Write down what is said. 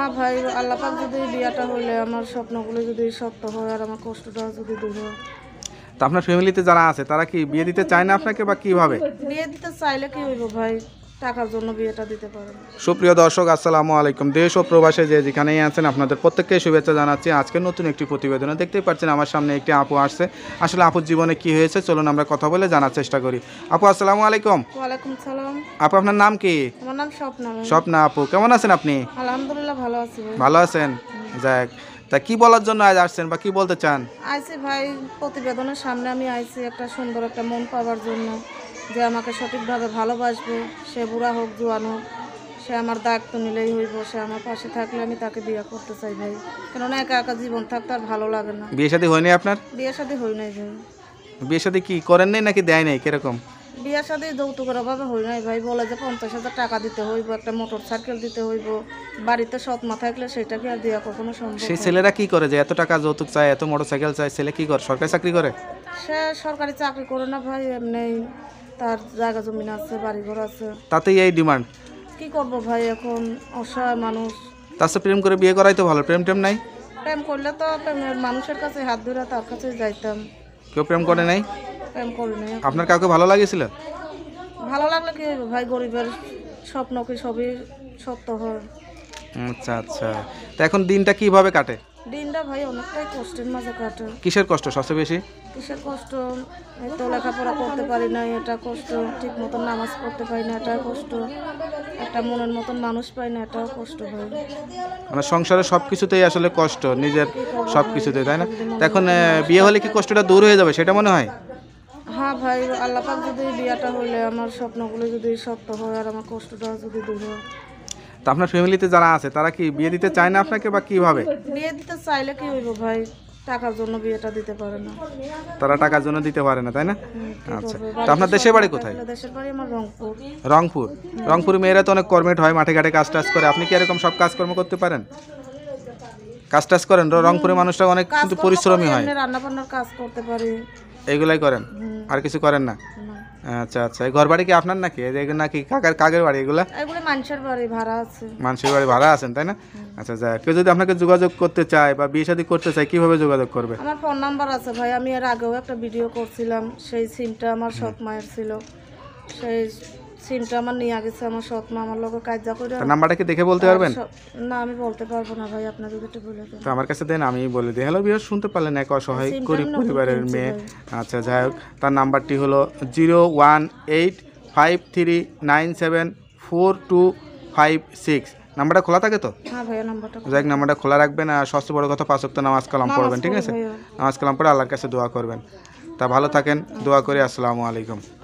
হ্যাঁ ভাই পাক যদি বিয়াটা হইলে আমার স্বপ্নগুলো যদি সত্য হয় আর আমার কষ্টটা যদি দূর হয় তা আপনার ফ্যামিলিতে যারা আছে তারা কি বিয়ে দিতে চায় না আপনাকে বা কিভাবে বিয়ে দিতে চাইলে কি হইব ভাই সুপ্রিয় দর্শক আসসালামু আলাইকুম দেশ ও প্রবাসে যে যেখানেই আছেন আপনাদের প্রত্যেককে শুভেচ্ছা জানাচ্ছি আজকে নতুন একটি প্রতিবেদনে দেখতেই পাচ্ছেন আমার সামনে একটি আপু আসছে আসলে আপুর জীবনে কি হয়েছে চলুন আমরা কথা বলে জানার চেষ্টা করি আপু আসসালামু আলাইকুম সালাম আপু আপনার নাম কি আমার নাম স্বপ্না স্বপ্না আপু কেমন আছেন আপনি আলহামদুলিল্লাহ ভালো আছি ভালো আছেন যাক তা কি বলার জন্য আজ আসছেন বা কি বলতে চান আইছি ভাই প্রতিবেদনের সামনে আমি আইছি একটা সুন্দর একটা মন পাওয়ার জন্য যে আমাকে সঠিকভাবে ভালোবাসবে সে বুড়া হোক জোয়ান হোক সে আমার দায়িত্ব নিলেই হইব সে আমার পাশে থাকলে আমি তাকে বিয়ে করতে চাই ভাই কেননা একা একা জীবন থাকতে আর ভালো লাগে না বিয়ে শাদী হয়নি আপনার বিয়ে শাদী হয় নাই ভাই বিয়ে সাথে কি করেন নাই নাকি দেয় নাই কিরকম বিয়া সাদে যৌতুকের অভাবে হই নাই ভাই বলে যে পঞ্চাশ হাজার টাকা দিতে হইব একটা মোটর সাইকেল দিতে হইব বাড়িতে সৎ মা থাকলে সেটা কি আর দেওয়া কখনো সম্ভব সেই ছেলেরা কি করে যে এত টাকা যৌতুক চায় এত মোটর সাইকেল চায় ছেলে কি করে সরকারি চাকরি করে সে সরকারি চাকরি করে না ভাই এমনি তার জায়গা জমি আছে বাড়ি ঘর আছে তাতেই এই ডিমান্ড কি করব ভাই এখন অসহায় মানুষ তার সাথে প্রেম করে বিয়ে করাই তো ভালো প্রেম টেম নাই প্রেম করলে তো মানুষের কাছে হাত ধরে তার কাছে যাইতাম কেউ প্রেম করে নাই আপনার কাউকে ভালো লাগেছিল ভালো লাগলো কি ভাই গরিবের স্বপ্ন কি সবই সত্য হয় আচ্ছা আচ্ছা তো এখন দিনটা কিভাবে কাটে দিনটা ভাই অনেকটাই কষ্টের মাঝে কাটে কিসের কষ্ট সবচেয়ে বেশি কিসের কষ্ট এত লেখাপড়া করতে পারি না এটা কষ্ট ঠিক মতন নামাজ পড়তে পারি না এটা কষ্ট একটা মনের মতন মানুষ পাই না এটাও কষ্ট হয় মানে সংসারে সব কিছুতেই আসলে কষ্ট নিজের সব কিছুতে তাই না তো এখন বিয়ে হলে কি কষ্টটা দূর হয়ে যাবে সেটা মনে হয় ভাই আল্লাপাক যদি বিয়াটা হইলে আমার স্বপ্নগুলো যদি সত্য হয় আর আমার কষ্টটা যদি দূর হয় তা আপনার ফ্যামিলিতে যারা আছে তারা কি বিয়ে দিতে চায় না আপনাকে বা কিভাবে বিয়ে দিতে চাইলে কি হইব ভাই টাকার জন্য বিয়েটা দিতে পারে না তারা টাকার জন্য দিতে পারে না তাই না আচ্ছা তো আপনার দেশের বাড়ি কোথায় দেশের বাড়ি আমার রংপুর রংপুর রংপুর মেয়েরা তো অনেক কর্মেট হয় মাঠে ঘাটে কাজ টাজ করে আপনি কি এরকম সব কাজকর্ম করতে পারেন কাজ টাজ করেন রংপুরের মানুষটা অনেক কিন্তু পরিশ্রমী হয় রান্না বান্নার কাজ করতে পারে এগুলাই করেন আর কিছু করেন না আচ্ছা আচ্ছা এই ঘর বাড়ি কি আপনার নাকি এগুলো নাকি কাকার কাকের বাড়ি এগুলো এগুলো মানুষের বাড়ি ভাড়া আছে মানুষের বাড়ি ভাড়া আছেন তাই না আচ্ছা যাই কেউ যদি আপনাকে যোগাযোগ করতে চায় বা বিয়ে শাদী করতে চায় কিভাবে যোগাযোগ করবে আমার ফোন নাম্বার আছে ভাই আমি এর আগেও একটা ভিডিও করছিলাম সেই সিমটা আমার সৎ মায়ের ছিল সেই সিমটা আমার নিয়ে গেছে আমার সৎ মা আমার লগে কাজা করে নাম্বারটা কি দেখে বলতে পারবেন না আমি বলতে পারবো না ভাই আপনার যদি একটু বলে দেন তো আমার কাছে দেন আমি বলে দিই হ্যালো বিহার শুনতে পারলেন এক অসহায় গরিব পরিবারের মেয়ে আচ্ছা যাই হোক তার নাম্বারটি হলো zero one eight five three nine seven four two five six নাম্বারটা খোলা থাকে তো যাই হ্যাঁ নাম্বারটা খোলা রাখবেন আর সবচেয়ে বড় কথা পাঁচ সপ্তাহ নামাজ কালাম পড়বেন ঠিক আছে নামাজ কালাম পড়ে আল্লাহর কাছে দোয়া করবেন তা ভালো থাকেন দোয়া করি আসসালামু আলাইকুম